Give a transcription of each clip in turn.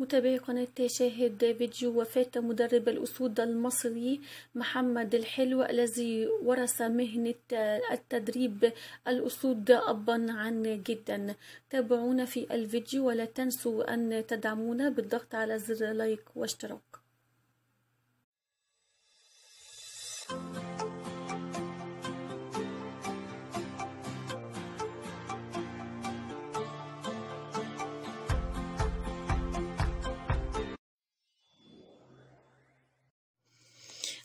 متابعي قناة شاهد فيديو وفاة مدرب الأسود المصري محمد الحلو الذي ورث مهنة التدريب الأسود أبا عن جدا تابعونا في الفيديو ولا تنسوا أن تدعمونا بالضغط على زر لايك واشتراك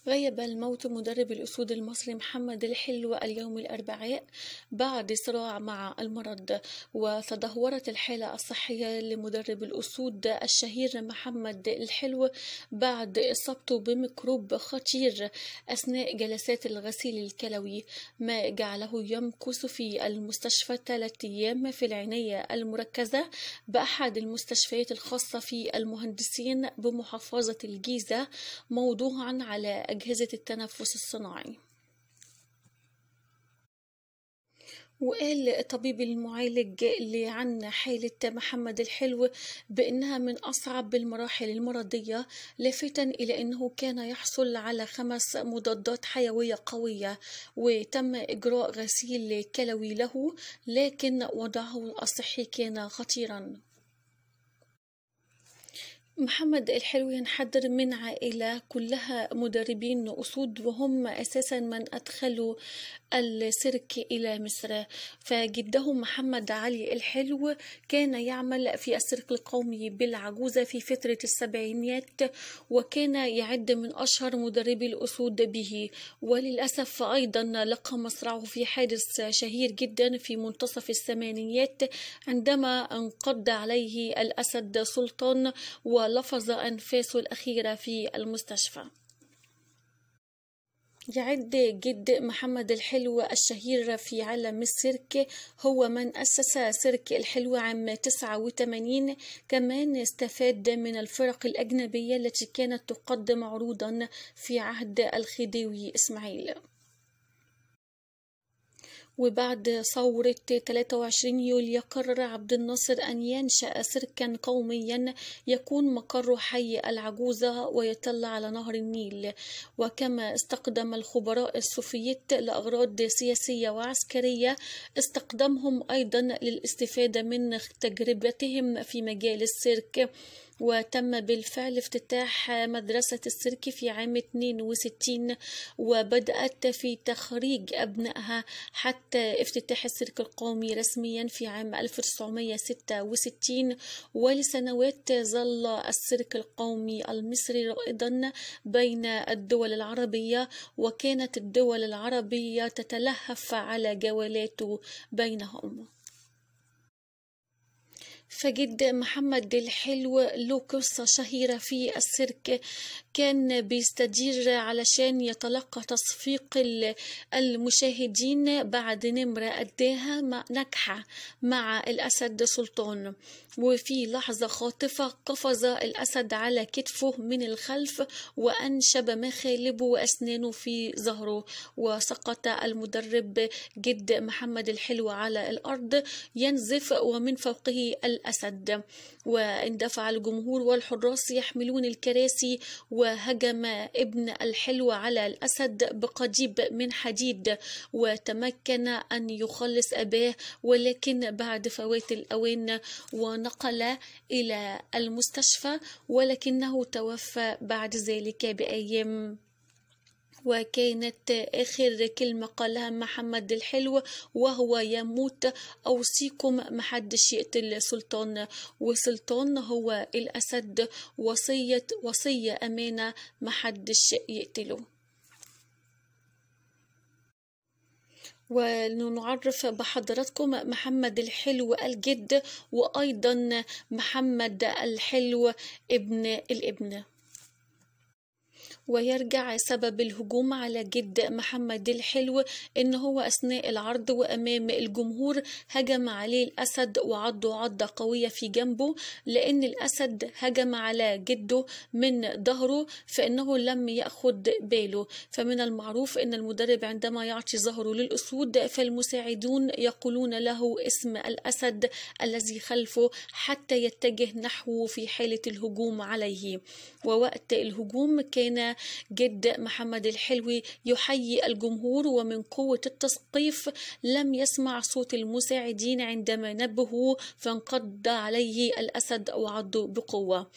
غيب الموت مدرب الأسود المصري محمد الحلو اليوم الأربعاء بعد صراع مع المرض وتدهورت الحالة الصحية لمدرب الأسود الشهير محمد الحلو بعد إصابته بميكروب خطير أثناء جلسات الغسيل الكلوي ما جعله يمكث في المستشفى ثلاثة أيام في العناية المركزة بأحد المستشفيات الخاصة في المهندسين بمحافظة الجيزة موضوعا على أجهزة التنفس الصناعي وقال طبيب المعالج عن حالة محمد الحلو بأنها من أصعب المراحل المرضية لافتا إلى أنه كان يحصل على خمس مضادات حيوية قوية وتم إجراء غسيل كلوي له لكن وضعه الأصحي كان خطيرا محمد الحلوي ينحدر من عائلة كلها مدربين أسود وهم أساسا من أدخلوا السيرك إلى مصر فجدهم محمد علي الحلو كان يعمل في السيرك القومي بالعجوزة في فترة السبعينيات وكان يعد من أشهر مدربي الأسود به وللأسف أيضا لقى مصرعه في حادث شهير جدا في منتصف الثمانينيات عندما انقض عليه الأسد سلطان و ولفظ أنفاسه الأخيرة في المستشفى يعد جد محمد الحلو الشهير في عالم السيرك هو من أسس سيرك الحلو عام 89 كمان استفاد من الفرق الأجنبية التي كانت تقدم عروضا في عهد الخديوي إسماعيل وبعد ثورة 23 يوليو قرر عبد الناصر أن ينشأ سيركا قوميا يكون مقره حي العجوزة ويطل على نهر النيل وكما استقدم الخبراء السوفييت لأغراض سياسية وعسكرية استقدمهم أيضا للاستفادة من تجربتهم في مجال السيرك وتم بالفعل افتتاح مدرسة السيرك في عام 62 وبدأت في تخريج أبنائها حتى افتتاح السيرك القومي رسميا في عام 1966 ولسنوات ظل السيرك القومي المصري رائدا بين الدول العربية وكانت الدول العربية تتلهف على جولاته بينهم فجد محمد الحلو له قصة شهيرة في السيرك كان بيستدير علشان يتلقى تصفيق المشاهدين بعد نمرة أداها نجحة مع الأسد سلطان وفي لحظة خاطفة قفز الأسد على كتفه من الخلف وأنشب مخالبه وأسنانه في ظهره وسقط المدرب جد محمد الحلو على الأرض ينزف ومن فوقه الأسد الأسد واندفع الجمهور والحراس يحملون الكراسي وهجم ابن الحلو على الأسد بقضيب من حديد وتمكن أن يخلص أباه ولكن بعد فوات الأوان ونقل إلى المستشفى ولكنه توفى بعد ذلك بأيام وكانت آخر كلمة قالها محمد الحلو وهو يموت أوصيكم محدش يقتل سلطان وسلطان هو الأسد وصية وصية أمانة محدش يقتله ونعرف بحضراتكم محمد الحلو الجد وأيضا محمد الحلو ابن الابن ويرجع سبب الهجوم على جد محمد الحلو ان هو اثناء العرض وامام الجمهور هجم عليه الاسد وعضه عضه قويه في جنبه لان الاسد هجم على جده من ظهره فانه لم ياخد باله فمن المعروف ان المدرب عندما يعطي ظهره للاسود فالمساعدون يقولون له اسم الاسد الذي خلفه حتى يتجه نحوه في حاله الهجوم عليه ووقت الهجوم كان جد محمد الحلوي يحيي الجمهور ومن قوة التسقيف لم يسمع صوت المساعدين عندما نبهوا فانقض عليه الأسد وعض بقوة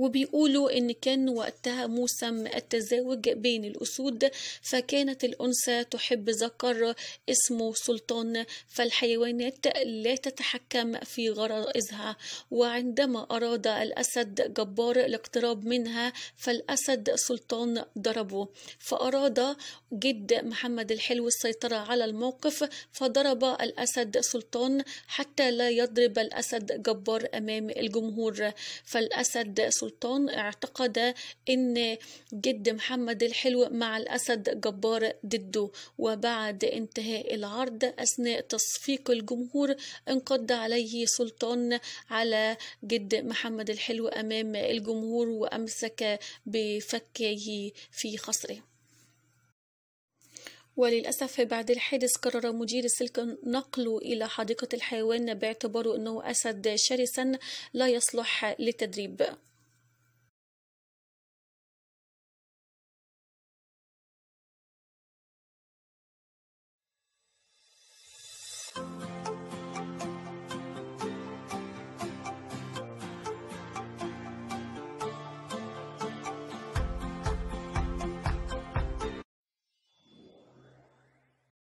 وبيقولوا إن كان وقتها موسم التزاوج بين الأسود فكانت الأنثى تحب ذكر اسمه سلطان فالحيوانات لا تتحكم في غرائزها وعندما أراد الأسد جبار الاقتراب منها فالأسد سلطان ضربه فأراد جد محمد الحلو السيطرة على الموقف فضرب الأسد سلطان حتى لا يضرب الأسد جبار أمام الجمهور فالأسد سلطان سلطان اعتقد أن جد محمد الحلو مع الأسد جبار ضده وبعد انتهاء العرض أثناء تصفيق الجمهور انقض عليه سلطان على جد محمد الحلو أمام الجمهور وأمسك بفكيه في خصره وللأسف بعد الحادث قرر مدير السلك نقله إلى حديقة الحيوان باعتباره أنه أسد شرسا لا يصلح للتدريب